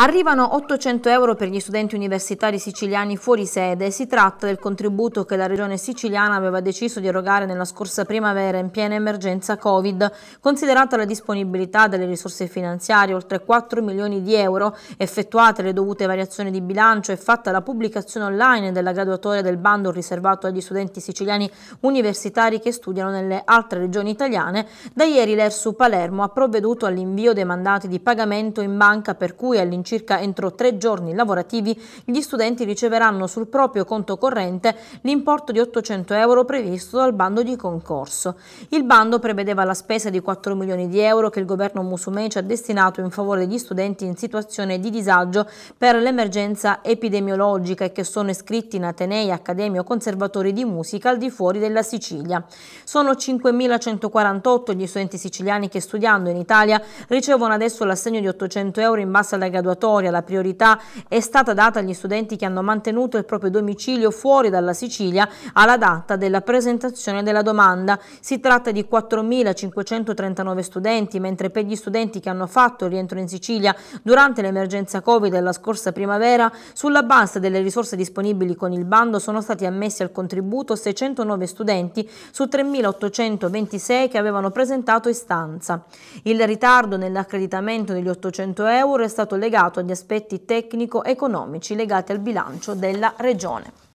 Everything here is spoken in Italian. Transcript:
Arrivano 800 euro per gli studenti universitari siciliani fuori sede. Si tratta del contributo che la regione siciliana aveva deciso di erogare nella scorsa primavera in piena emergenza Covid. Considerata la disponibilità delle risorse finanziarie, oltre 4 milioni di euro, effettuate le dovute variazioni di bilancio e fatta la pubblicazione online della graduatoria del bando riservato agli studenti siciliani universitari che studiano nelle altre regioni italiane, da ieri l'ERSU Palermo ha provveduto all'invio dei mandati di pagamento in banca per cui all'incirca circa entro tre giorni lavorativi, gli studenti riceveranno sul proprio conto corrente l'importo di 800 euro previsto dal bando di concorso. Il bando prevedeva la spesa di 4 milioni di euro che il governo musumeci ha destinato in favore degli studenti in situazione di disagio per l'emergenza epidemiologica e che sono iscritti in Atenei, Accademie o Conservatori di Musica al di fuori della Sicilia. Sono 5.148 gli studenti siciliani che studiando in Italia ricevono adesso l'assegno di 800 euro in base alla graduazione obbligatoria, la priorità è stata data agli studenti che hanno mantenuto il proprio domicilio fuori dalla Sicilia alla data della presentazione della domanda. Si tratta di 4.539 studenti, mentre per gli studenti che hanno fatto il rientro in Sicilia durante l'emergenza Covid della scorsa primavera, sulla base delle risorse disponibili con il bando sono stati ammessi al contributo 609 studenti su 3.826 che avevano presentato istanza. Il ritardo nell'accreditamento degli 800 euro è stato legato trattato gli aspetti tecnico-economici legati al bilancio della Regione.